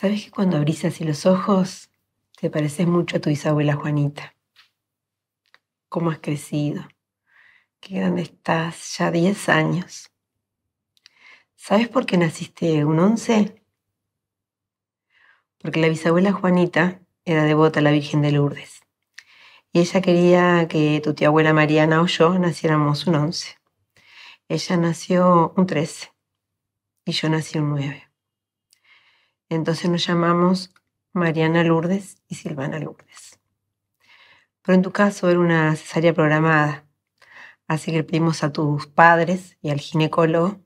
¿Sabes que cuando abrís así los ojos te pareces mucho a tu bisabuela Juanita? ¿Cómo has crecido? Qué grande estás, ya 10 años. ¿Sabes por qué naciste un 11? Porque la bisabuela Juanita era devota a la Virgen de Lourdes. Y ella quería que tu tía abuela Mariana o yo naciéramos un 11. Ella nació un 13 y yo nací un 9. Entonces nos llamamos Mariana Lourdes y Silvana Lourdes. Pero en tu caso era una cesárea programada, así que le pedimos a tus padres y al ginecólogo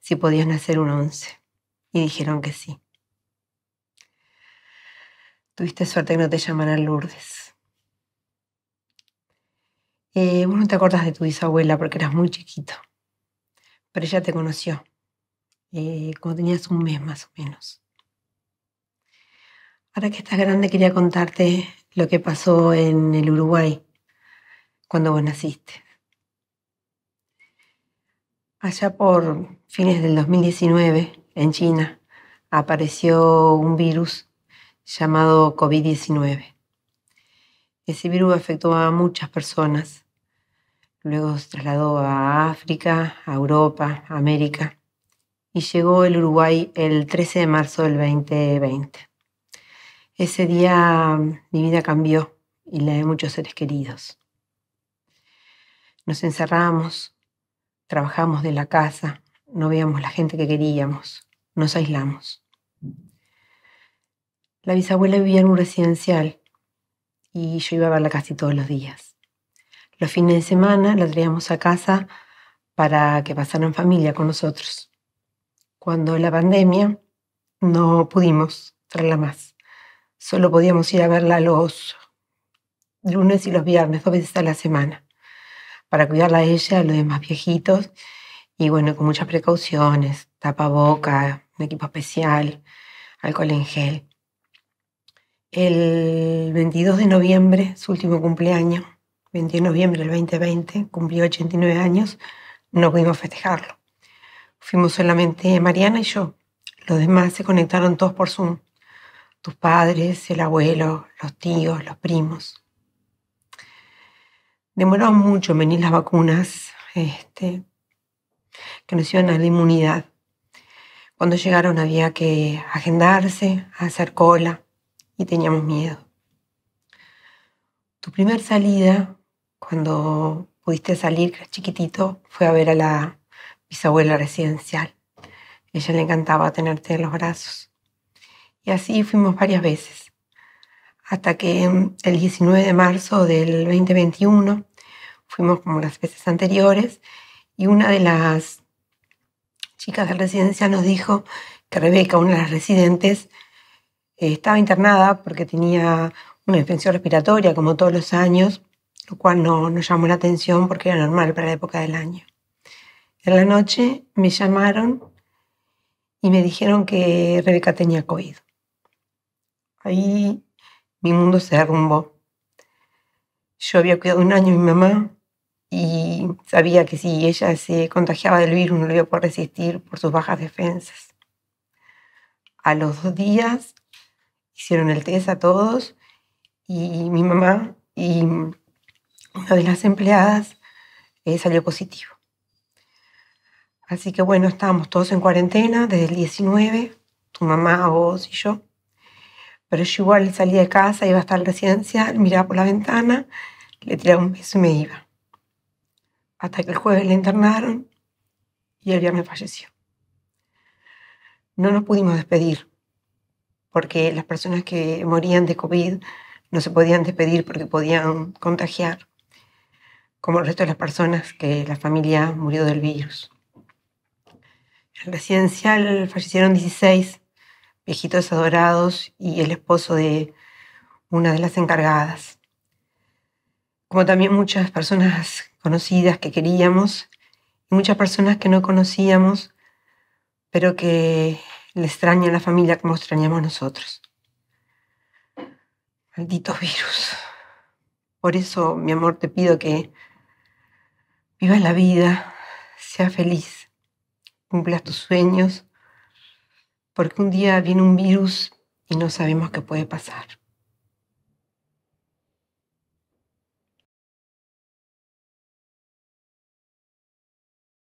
si podías nacer un once. Y dijeron que sí. Tuviste suerte que no te llamaran Lourdes. Eh, vos no te acordás de tu bisabuela porque eras muy chiquito, pero ella te conoció eh, cuando tenías un mes más o menos. Ahora que estás grande quería contarte lo que pasó en el Uruguay cuando vos naciste. Allá por fines del 2019, en China, apareció un virus llamado COVID-19. Ese virus afectó a muchas personas. Luego se trasladó a África, a Europa, a América y llegó el Uruguay el 13 de marzo del 2020. Ese día mm, mi vida cambió y la de muchos seres queridos. Nos encerramos, trabajamos de la casa, no veíamos la gente que queríamos, nos aislamos. La bisabuela vivía en un residencial y yo iba a verla casi todos los días. Los fines de semana la traíamos a casa para que pasara en familia con nosotros. Cuando la pandemia, no pudimos traerla más solo podíamos ir a verla los lunes y los viernes, dos veces a la semana, para cuidarla a ella, a los demás viejitos, y bueno, con muchas precauciones, tapaboca, un equipo especial, alcohol en gel. El 22 de noviembre, su último cumpleaños, 21 de noviembre del 2020, cumplió 89 años, no pudimos festejarlo. Fuimos solamente Mariana y yo. Los demás se conectaron todos por Zoom tus padres, el abuelo, los tíos, los primos. Demoró mucho venir las vacunas este, que nos iban a la inmunidad. Cuando llegaron había que agendarse, hacer cola y teníamos miedo. Tu primer salida, cuando pudiste salir, chiquitito, fue a ver a la bisabuela residencial. ella le encantaba tenerte en los brazos. Y así fuimos varias veces, hasta que mm, el 19 de marzo del 2021 fuimos como las veces anteriores y una de las chicas de residencia nos dijo que Rebeca, una de las residentes, eh, estaba internada porque tenía una infección respiratoria como todos los años, lo cual no nos llamó la atención porque era normal para la época del año. En la noche me llamaron y me dijeron que Rebeca tenía COVID. Ahí mi mundo se derrumbó. Yo había cuidado un año a mi mamá y sabía que si ella se contagiaba del virus no lo iba a poder resistir por sus bajas defensas. A los dos días hicieron el test a todos y mi mamá y una de las empleadas eh, salió positivo. Así que bueno, estábamos todos en cuarentena desde el 19, tu mamá, vos y yo. Pero yo igual salía de casa, iba hasta la residencial, miraba por la ventana, le tiraba un beso y me iba. Hasta que el jueves le internaron y el viernes falleció. No nos pudimos despedir porque las personas que morían de COVID no se podían despedir porque podían contagiar, como el resto de las personas que la familia murió del virus. En residencial fallecieron 16 viejitos adorados y el esposo de una de las encargadas. Como también muchas personas conocidas que queríamos y muchas personas que no conocíamos, pero que le extrañan la familia como extrañamos nosotros. Maldito virus. Por eso, mi amor, te pido que vivas la vida, sea feliz, cumplas tus sueños porque un día viene un virus y no sabemos qué puede pasar.